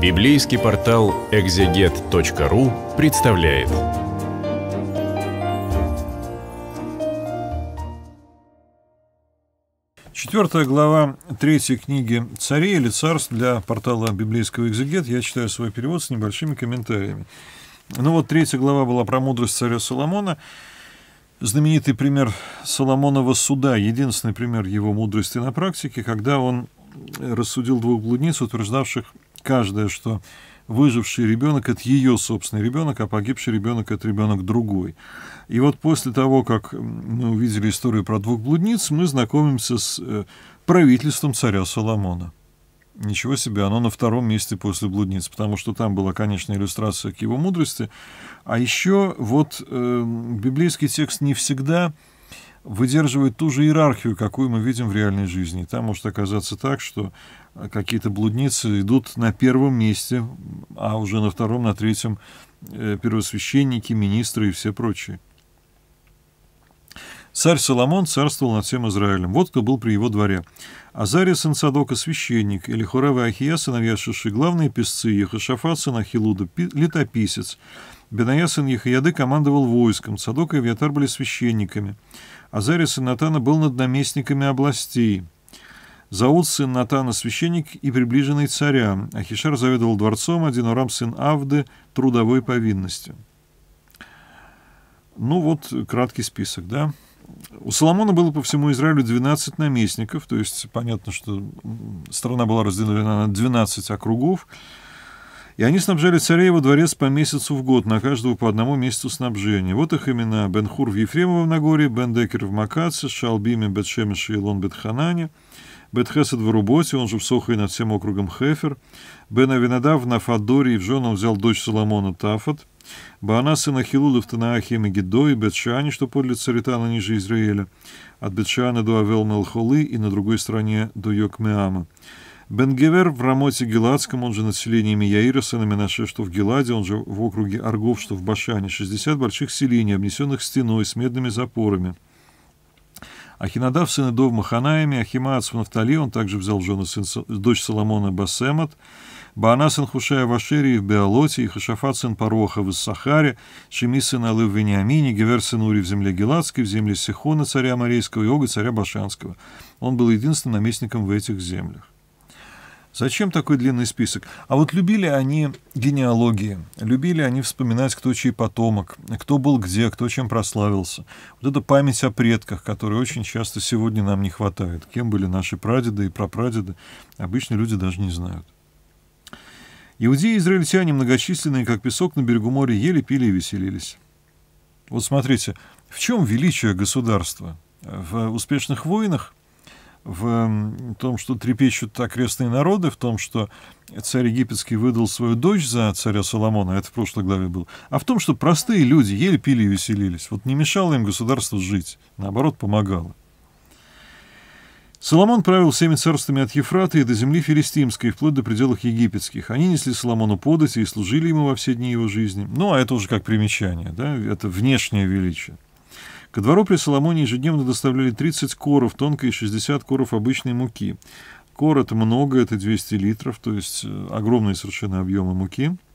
Библейский портал экзегет.ру представляет. Четвертая глава третьей книги «Царей» или «Царств» для портала библейского экзегет. Я читаю свой перевод с небольшими комментариями. Ну вот третья глава была про мудрость царя Соломона. Знаменитый пример Соломонова суда, единственный пример его мудрости на практике, когда он рассудил двух блудниц, утверждавших каждое, что выживший ребенок – это ее собственный ребенок, а погибший ребенок – это ребенок другой. И вот после того, как мы увидели историю про двух блудниц, мы знакомимся с э, правительством царя Соломона. Ничего себе, оно на втором месте после блудниц, потому что там была, конечно, иллюстрация к его мудрости. А еще вот э, библейский текст не всегда выдерживает ту же иерархию, какую мы видим в реальной жизни. Там может оказаться так, что э, какие-то блудницы идут на первом месте, а уже на втором, на третьем э, первосвященники, министры и все прочие. Царь Соломон царствовал над всем Израилем. Вот кто был при его дворе. Азария сын Садока – священник, Элихурав и Ахия – сыновья Шиши, главные песцы, Ехашафат – сын Ахилуда, летописец. Бенаясин Яхаяды командовал войском, Садока и Авиатар были священниками. Азарий сын Натана был над наместниками областей. Заул, сын Натана, священник и приближенный царя. Ахишар заведовал дворцом, а Динурам, сын Авды, трудовой повинностью. Ну вот, краткий список, да. У Соломона было по всему Израилю 12 наместников, то есть понятно, что страна была разделена на 12 округов. И они снабжали царей его дворец по месяцу в год, на каждого по одному месяцу снабжения. Вот их имена Бенхур в Ефремовом Нагоре, Бендекер в Макаце, Шалбиме, Бетшемеш и Илон Бетханане, Бетхесед в Руботе, он же в Сохо и над всем округом Хефер, Бен Авинадав в Фадоре и в жену взял дочь Соломона Тафат, Баана сына Хилуда в Танаахе и Мегидо и Бетшане, что подле Царитана ниже Израиля, от Бетшана до Авел Мелхолы и на другой стороне до Йокмеама. Бенгевер в Рамоте Геладском, он же над селениями Яироса, на что в Геладе, он же в округе Аргов, что в Башане, 60 больших селений, обнесенных стеной с медными запорами. Ахинадав, сын Эдов Маханаями, Ахимаат в Нафтали, он также взял жену, сын, дочь Соломона Басемат, Баана сын Хушая в Аширии, в Беолоте, и Хашафат сын Пароха в Иссахаре, Шеми сын Алы в Вениамине, Гевер сын Ури в земле Гелатской, в земле Сихона царя Морейского и Ога царя Башанского. Он был единственным наместником в этих землях. Зачем такой длинный список? А вот любили они генеалогии, любили они вспоминать, кто чей потомок, кто был где, кто чем прославился. Вот эта память о предках, которой очень часто сегодня нам не хватает. Кем были наши прадеды и прапрадеды, обычно люди даже не знают. Иудеи и израильтяне, многочисленные, как песок на берегу моря, ели, пили и веселились. Вот смотрите, в чем величие государства? В успешных войнах – в том, что трепещут окрестные народы, в том, что царь египетский выдал свою дочь за царя Соломона, это в прошлой главе было, а в том, что простые люди ели, пили и веселились. Вот не мешало им государство жить, наоборот, помогало. Соломон правил всеми царствами от Ефрата и до земли филистимской, вплоть до пределах египетских. Они несли Соломону подати и служили ему во все дни его жизни. Ну, а это уже как примечание, да, это внешнее величие. Ко двору при Соломоне ежедневно доставляли 30 коров тонкой и 60 коров обычной муки. Кор – это много, это 200 литров, то есть э, огромные совершенно объемы муки –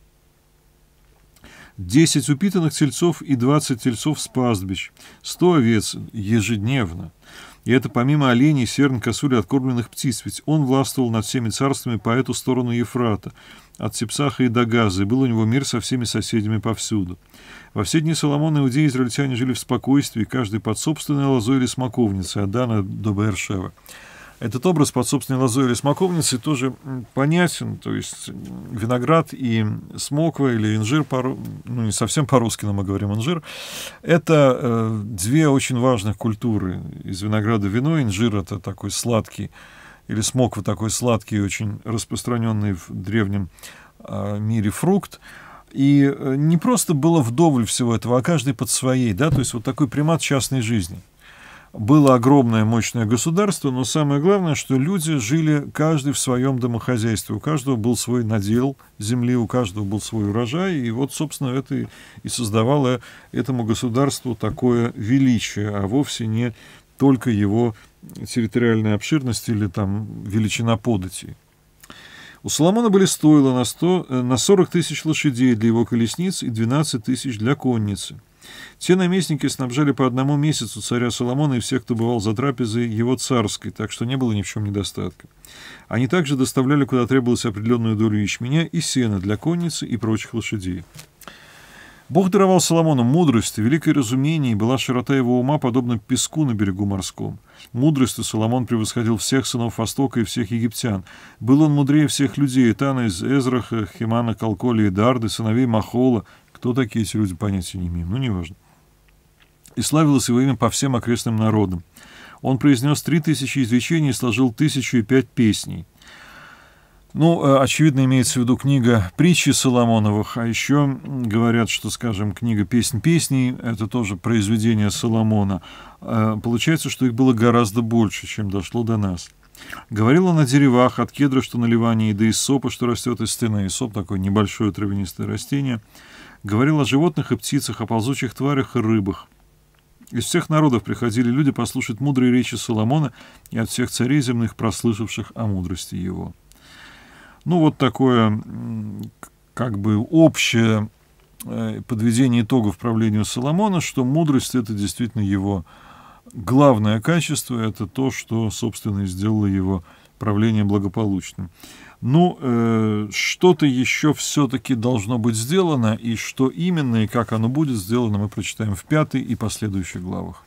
10 упитанных тельцов и 20 тельцов с пастбищ, 100 овец ежедневно. И это помимо оленей, серн, косули, откормленных птиц, ведь он властвовал над всеми царствами по эту сторону Ефрата, от Сепсаха и до Газы. и был у него мир со всеми соседями повсюду. Во все дни Соломона иудеи израильтяне жили в спокойствии, каждый под собственной лозой или смоковницей, от Дана до Бершева этот образ под собственной лозой или смоковницей тоже понятен. То есть виноград и смоква или инжир, по, ну не совсем по-русски, но мы говорим инжир, это э, две очень важных культуры. Из винограда вино, инжир это такой сладкий, или смоква такой сладкий, очень распространенный в древнем э, мире фрукт. И э, не просто было вдоволь всего этого, а каждый под своей, да, то есть вот такой примат частной жизни – было огромное мощное государство, но самое главное, что люди жили каждый в своем домохозяйстве, у каждого был свой надел земли, у каждого был свой урожай, и вот, собственно, это и, создавало этому государству такое величие, а вовсе не только его территориальная обширность или там величина податей. У Соломона были стойла на, 100, э, на 40 тысяч лошадей для его колесниц и 12 тысяч для конницы. Те наместники снабжали по одному месяцу царя Соломона и всех, кто бывал за трапезой его царской, так что не было ни в чем недостатка. Они также доставляли, куда требовалось, определенную долю ячменя и сена для конницы и прочих лошадей. Бог даровал Соломону мудрость, и великое разумение, и была широта его ума, подобно песку на берегу морском. Мудростью Соломон превосходил всех сынов Востока и всех египтян. Был он мудрее всех людей, Этана из Эзраха, Химана Калколи и Дарды, сыновей Махола, кто такие эти люди, понятия не имеем, ну, неважно. И славилось его имя по всем окрестным народам. Он произнес три тысячи изречений и сложил тысячу и пять песней. Ну, э, очевидно, имеется в виду книга «Притчи Соломоновых», а еще говорят, что, скажем, книга «Песнь песней» — это тоже произведение Соломона. Э, получается, что их было гораздо больше, чем дошло до нас. Говорила на о деревах, от кедра, что на Ливане, и до да сопа, что растет из стены. Исоп — такое небольшое травянистое растение — говорил о животных и птицах, о ползучих тварях и рыбах. Из всех народов приходили люди послушать мудрые речи Соломона и от всех царей земных, прослышавших о мудрости его. Ну, вот такое как бы общее э, подведение итогов правлению Соломона, что мудрость — это действительно его главное качество, это то, что, собственно, и сделало его правление благополучным. Ну, э, что-то еще все-таки должно быть сделано, и что именно и как оно будет сделано, мы прочитаем в пятой и последующих главах.